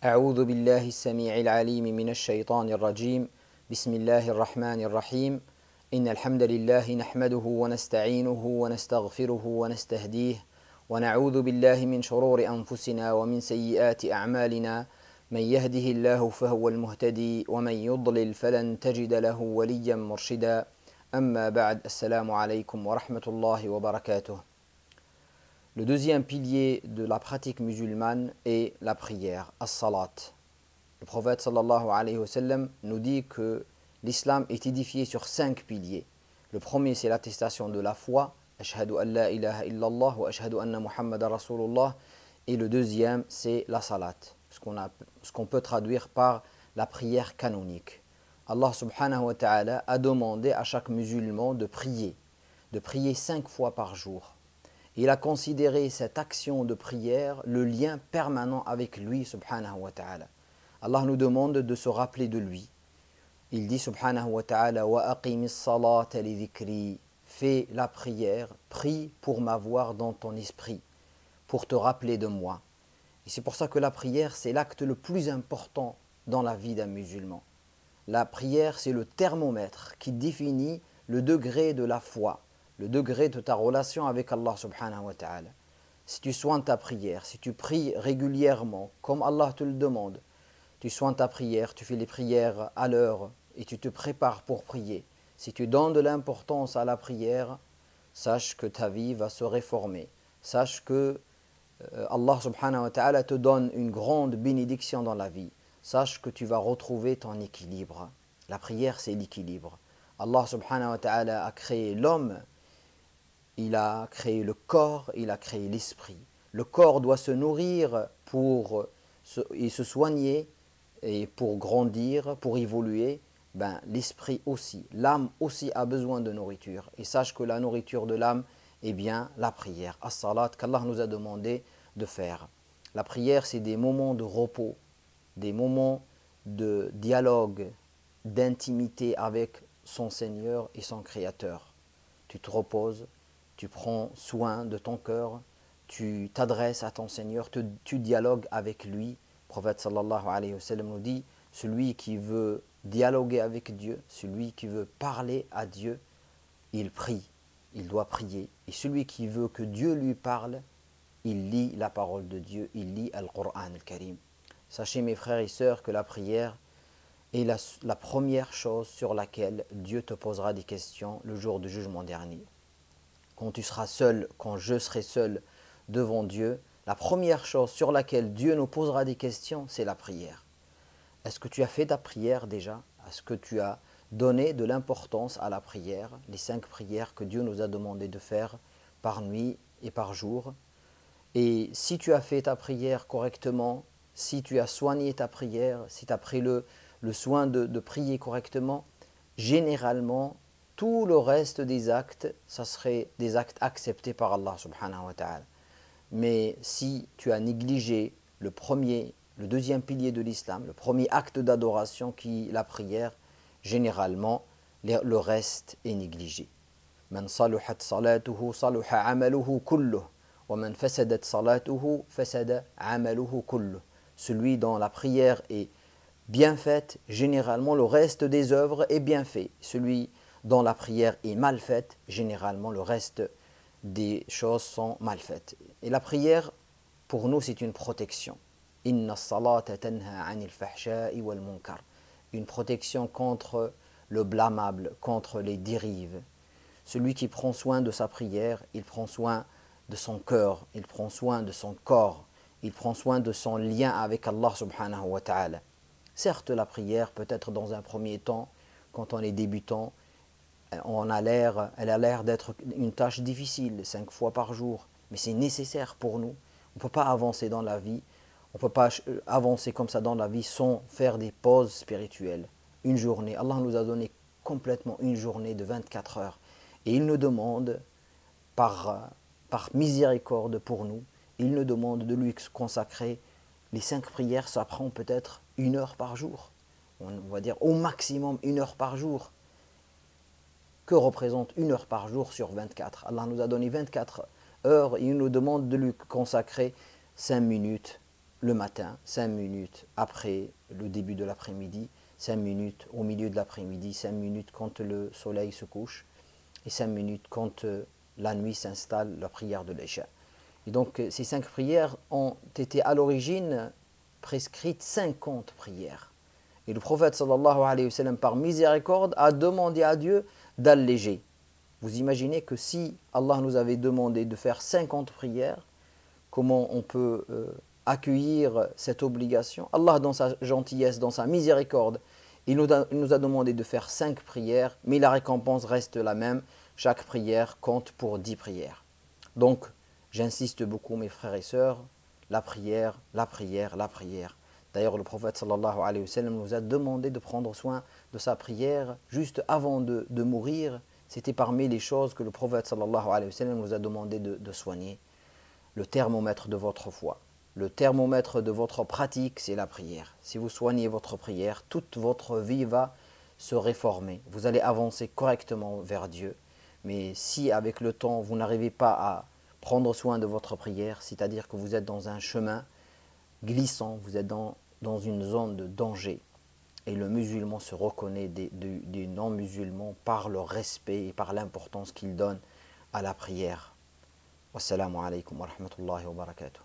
أعوذ بالله السميع العليم من الشيطان الرجيم بسم الله الرحمن الرحيم إن الحمد لله نحمده ونستعينه ونستغفره ونستهديه ونعوذ بالله من شرور أنفسنا ومن سيئات أعمالنا من يهده الله فهو المهتدي ومن يضلل فلن تجد له وليا مرشدا أما بعد السلام عليكم ورحمة الله وبركاته Le deuxième pilier de la pratique musulmane est la prière, as-salat. Le prophète nous dit que l'islam est édifié sur cinq piliers. Le premier, c'est l'attestation de la foi, ashhadu an la ilaha illallah wa ashhadu anna muhammad rasulullah. Et le deuxième, c'est la salat, ce qu'on peut traduire par la prière canonique. Allah subhanahu wa ta'ala a demandé à chaque musulman de prier, de prier cinq fois par jour. Il a considéré cette action de prière, le lien permanent avec lui, subhanahu wa ta'ala. Allah nous demande de se rappeler de lui. Il dit, subhanahu wa ta'ala, Fais la prière, prie pour m'avoir dans ton esprit, pour te rappeler de moi. Et c'est pour ça que la prière, c'est l'acte le plus important dans la vie d'un musulman. La prière, c'est le thermomètre qui définit le degré de la foi, le degré de ta relation avec Allah subhanahu wa ta'ala. Si tu soins ta prière, si tu pries régulièrement, comme Allah te le demande, tu soins ta prière, tu fais les prières à l'heure et tu te prépares pour prier. Si tu donnes de l'importance à la prière, sache que ta vie va se réformer. Sache que euh, Allah subhanahu wa ta'ala te donne une grande bénédiction dans la vie. Sache que tu vas retrouver ton équilibre. La prière, c'est l'équilibre. Allah subhanahu wa ta'ala a créé l'homme il a créé le corps, il a créé l'esprit. Le corps doit se nourrir pour se, et se soigner et pour grandir, pour évoluer. Ben, l'esprit aussi, l'âme aussi a besoin de nourriture. Et sache que la nourriture de l'âme, est eh bien, la prière, as-salat, qu'Allah nous a demandé de faire. La prière, c'est des moments de repos, des moments de dialogue, d'intimité avec son Seigneur et son Créateur. Tu te reposes, tu prends soin de ton cœur, tu t'adresses à ton Seigneur, tu, dialogues avec lui. Le prophète sallallahu alayhi wa sallam nous dit, celui qui veut dialoguer avec Dieu, celui qui veut parler à Dieu, il prie, il doit prier. Et celui qui veut que Dieu lui parle, il lit la parole de Dieu, il lit al Coran al-Karim. Sachez mes frères et sœurs que la prière est la première chose sur laquelle Dieu te posera des questions le jour du jugement dernier quand tu seras seul, quand je serai seul devant Dieu, la première chose sur laquelle Dieu nous posera des questions, c'est la prière. Est-ce que tu as fait ta prière déjà Est-ce que tu as donné de l'importance à la prière, les cinq prières que Dieu nous a demandé de faire par nuit et par jour Et si tu as fait ta prière correctement, si tu as soigné ta prière, si tu as pris le, soin de prier correctement, généralement, tout le reste des actes, ça serait des actes acceptés par Allah subhanahu wa ta'ala. Mais si tu as négligé le premier, le deuxième pilier de l'islam, le premier acte d'adoration qui est la prière, généralement, le reste est négligé. صلحت صلاته عمله كله ومن فسدت صلاته عمله كله celui dont la prière est bien faite généralement le reste des œuvres est bien fait celui dont la prière est mal faite, généralement le reste des choses sont mal faites. Et la prière, pour nous, c'est une protection. Une protection contre le blâmable, contre les dérives. Celui qui prend soin de sa prière, il prend soin de son cœur, il prend soin de son corps, il prend soin de son lien avec Allah subhanahu wa ta'ala. Certes, la prière peut être dans un premier temps, quand on est débutant, on a l'air, elle a l'air d'être une tâche difficile, cinq fois par jour, mais c'est nécessaire pour nous. On ne peut pas avancer dans la vie, on ne peut pas euh, avancer comme ça dans la vie sans faire des pauses spirituelles. Une journée, Allah nous a donné complètement une journée de 24 heures. Et il nous demande, par, euh, par miséricorde pour nous, il nous demande de lui consacrer les cinq prières, ça prend peut-être une heure par jour. On va dire au maximum une heure par jour que représente une heure par jour sur 24 Allah nous a donné 24 heures et il nous demande de lui consacrer 5 minutes le matin, 5 minutes après le début de l'après-midi, 5 minutes au milieu de l'après-midi, 5 minutes quand le soleil se couche et 5 minutes quand euh, la nuit s'installe, la prière de l'Écha. Et donc euh, ces 5 prières ont été à l'origine prescrites 50 prières. Et le prophète sallallahu alayhi wa sallam, par miséricorde, a demandé à Dieu d'alléger. Vous imaginez que si Allah nous avait demandé de faire 50 prières, comment on peut euh, accueillir cette obligation Allah, dans sa gentillesse, dans sa miséricorde, il nous, a, il nous a demandé de faire 5 prières, mais la récompense reste la même. Chaque prière compte pour 10 prières. Donc, j'insiste beaucoup, mes frères et sœurs, la prière, la prière, la prière. D'ailleurs, le prophète sallallahu alayhi wa sallam nous a demandé de prendre soin de sa prière juste avant de, mourir. C'était parmi les choses que le prophète sallallahu alayhi wa sallam nous a demandé de, de soigner. Le thermomètre de votre foi, le thermomètre de votre pratique, c'est la prière. Si vous soignez votre prière, toute votre vie va se réformer. Vous allez avancer correctement vers Dieu. Mais si avec le temps, vous n'arrivez pas à prendre soin de votre prière, c'est-à-dire que vous êtes dans un chemin glissant, vous êtes dans, dans une zone de danger. Et le musulman se reconnaît des, non-musulmans par le respect et par l'importance qu'il donne à la prière. Wassalamu alaikum wa rahmatullahi wa barakatuh.